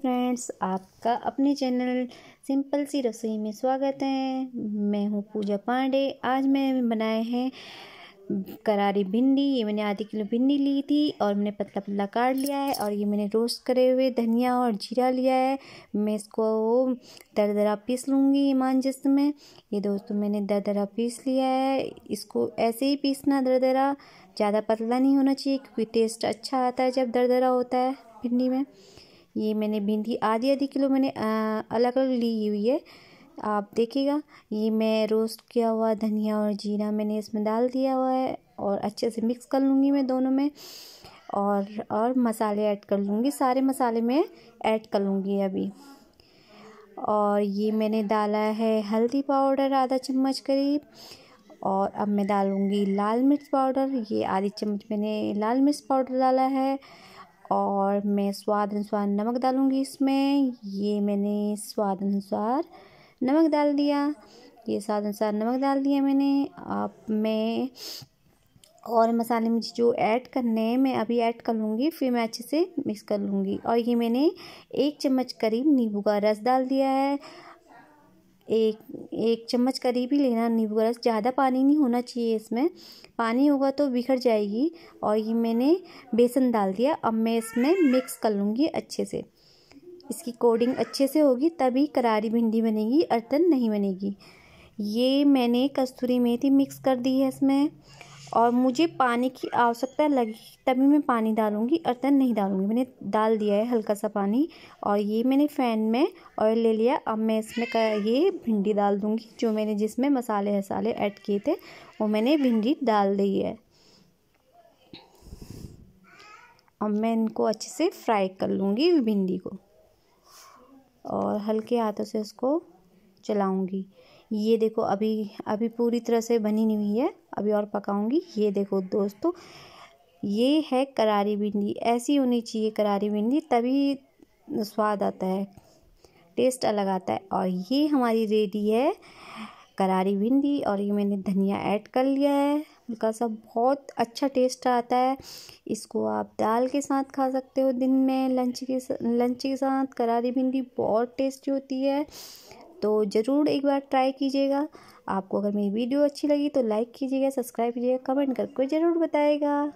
friends आपका अपने channel simple सी रसोई में स्वागत है मैं हूँ पूजा पांडे आज मैंने बनाए हैं करारी भिंडी ये मैंने आधी किलो भिंडी ली थी और मैंने पतला पतला काट लिया है और ये मैंने रोस्ट करे हुए धनिया और जीरा लिया है मैं इसको दरदरा पीस लूँगी ईमान जिस्त में ये दोस्तों मैंने दरदरा पीस लिया है इसको ऐसे ही पीसना दरदरा ज़्यादा पतला नहीं होना चाहिए क्योंकि टेस्ट अच्छा आता है जब दरदरा होता है भिंडी में ये मैंने भिंडी आधी आधी किलो मैंने अलग अलग ली हुई है आप देखिएगा ये मैं रोस्ट किया हुआ धनिया और जीरा मैंने इसमें डाल दिया हुआ है और अच्छे से मिक्स कर लूँगी मैं दोनों में और और मसाले ऐड कर लूँगी सारे मसाले मैं ऐड कर लूँगी अभी और ये मैंने डाला है हल्दी पाउडर आधा चम्मच करीब और अब मैं डालूँगी लाल मिर्च पाउडर ये आधी चम्मच मैंने लाल मिर्च पाउडर डाला है और मैं स्वाद अनुसार नमक डालूंगी इसमें ये मैंने स्वाद अनुसार नमक डाल दिया ये स्वाद अनुसार नमक डाल दिया मैंने आप मैं और मसाले मुझे जो ऐड करने हैं मैं अभी ऐड कर लूँगी फिर मैं अच्छे से मिक्स कर लूँगी और ये मैंने एक चम्मच करीब नींबू का रस डाल दिया है एक एक चम्मच करीब ही लेना नींबू का रस ज़्यादा पानी नहीं होना चाहिए इसमें पानी होगा तो बिखर जाएगी और ये मैंने बेसन डाल दिया अब मैं इसमें मिक्स कर लूँगी अच्छे से इसकी कोडिंग अच्छे से होगी तभी करारी भिंडी बनेगी अर्तन नहीं बनेगी ये मैंने कस्तूरी मेथी मिक्स कर दी है इसमें और मुझे पानी की आवश्यकता लगी तभी मैं पानी डालूँगी अर्थन नहीं डालूँगी मैंने डाल दिया है हल्का सा पानी और ये मैंने फ़ैन में ऑयल ले लिया अब मैं इसमें ये भिंडी डाल दूँगी जो मैंने जिसमें मसाले वसाले ऐड किए थे वो मैंने भिंडी डाल दी है अब मैं इनको अच्छे से फ्राई कर लूँगी भिंडी को और हल्के हाथों से इसको चलाऊँगी ये देखो अभी अभी पूरी तरह से बनी नहीं हुई है अभी और पकाऊंगी ये देखो दोस्तों ये है करारी भिंडी ऐसी होनी चाहिए करारी भिंडी तभी स्वाद आता है टेस्ट अलग आता है और ये हमारी रेडी है करारी भिंडी और ये मैंने धनिया ऐड कर लिया है हल्का सा बहुत अच्छा टेस्ट आता है इसको आप दाल के साथ खा सकते हो दिन में लंच के लंच के साथ करारी भिंडी बहुत टेस्टी होती है तो ज़रूर एक बार ट्राई कीजिएगा आपको अगर मेरी वीडियो अच्छी लगी तो लाइक कीजिएगा सब्सक्राइब कीजिएगा कमेंट करके ज़रूर बताएगा